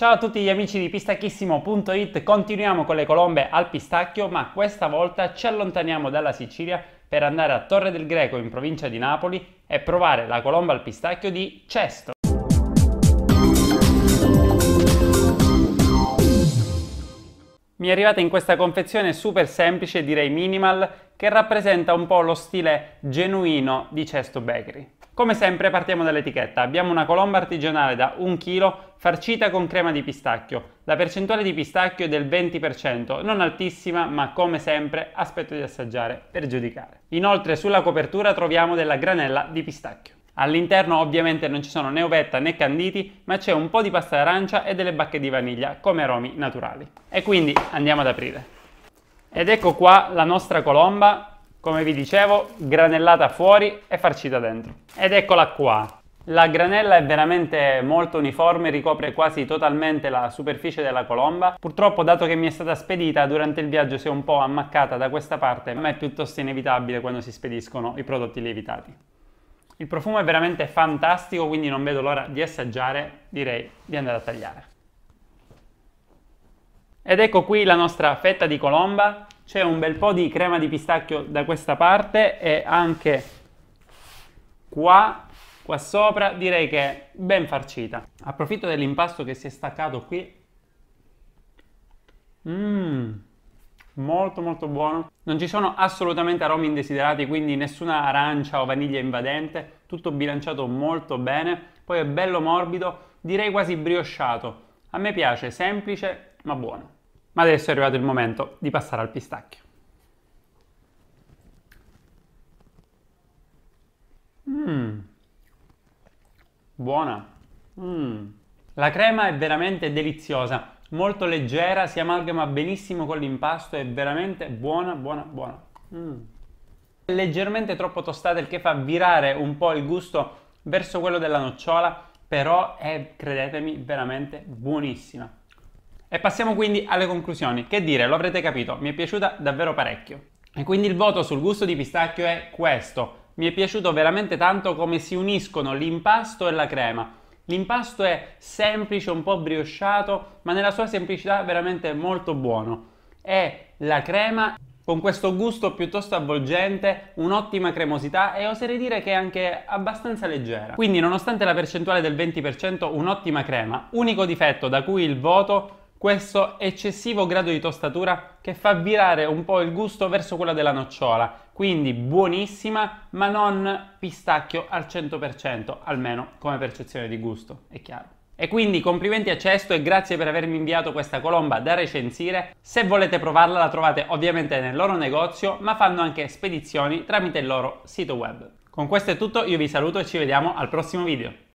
Ciao a tutti gli amici di pistacchissimo.it, continuiamo con le colombe al pistacchio, ma questa volta ci allontaniamo dalla Sicilia per andare a Torre del Greco in provincia di Napoli e provare la colomba al pistacchio di Cesto. Mi è arrivata in questa confezione super semplice, direi minimal, che rappresenta un po' lo stile genuino di Cesto Bakery. Come sempre partiamo dall'etichetta. Abbiamo una colomba artigianale da 1 kg farcita con crema di pistacchio. La percentuale di pistacchio è del 20%, non altissima, ma come sempre aspetto di assaggiare per giudicare. Inoltre sulla copertura troviamo della granella di pistacchio. All'interno ovviamente non ci sono né ovetta né canditi, ma c'è un po' di pasta d'arancia e delle bacche di vaniglia come aromi naturali. E quindi andiamo ad aprire. Ed ecco qua la nostra colomba come vi dicevo, granellata fuori e farcita dentro. Ed eccola qua. La granella è veramente molto uniforme, ricopre quasi totalmente la superficie della colomba. Purtroppo, dato che mi è stata spedita, durante il viaggio si è un po' ammaccata da questa parte, ma è piuttosto inevitabile quando si spediscono i prodotti lievitati. Il profumo è veramente fantastico, quindi non vedo l'ora di assaggiare, direi di andare a tagliare. Ed ecco qui la nostra fetta di colomba, c'è un bel po' di crema di pistacchio da questa parte e anche qua, qua sopra, direi che è ben farcita. Approfitto dell'impasto che si è staccato qui. Mmm molto molto buono. Non ci sono assolutamente aromi indesiderati, quindi nessuna arancia o vaniglia invadente, tutto bilanciato molto bene, poi è bello morbido, direi quasi briosciato. A me piace, semplice ma buono ma adesso è arrivato il momento di passare al pistacchio. Mmm, buona. Mmm, La crema è veramente deliziosa, molto leggera, si amalgama benissimo con l'impasto, è veramente buona, buona, buona. Mm. Leggermente troppo tostata, il che fa virare un po' il gusto verso quello della nocciola, però è, credetemi, veramente buonissima. E passiamo quindi alle conclusioni. Che dire, lo avrete capito, mi è piaciuta davvero parecchio. E quindi il voto sul gusto di pistacchio è questo. Mi è piaciuto veramente tanto come si uniscono l'impasto e la crema. L'impasto è semplice, un po' briosciato, ma nella sua semplicità veramente molto buono. E la crema con questo gusto piuttosto avvolgente, un'ottima cremosità e oserei dire che è anche abbastanza leggera. Quindi nonostante la percentuale del 20%, un'ottima crema. Unico difetto da cui il voto questo eccessivo grado di tostatura che fa virare un po' il gusto verso quella della nocciola, quindi buonissima ma non pistacchio al 100%, almeno come percezione di gusto, è chiaro. E quindi complimenti a Cesto e grazie per avermi inviato questa colomba da recensire. Se volete provarla la trovate ovviamente nel loro negozio, ma fanno anche spedizioni tramite il loro sito web. Con questo è tutto, io vi saluto e ci vediamo al prossimo video.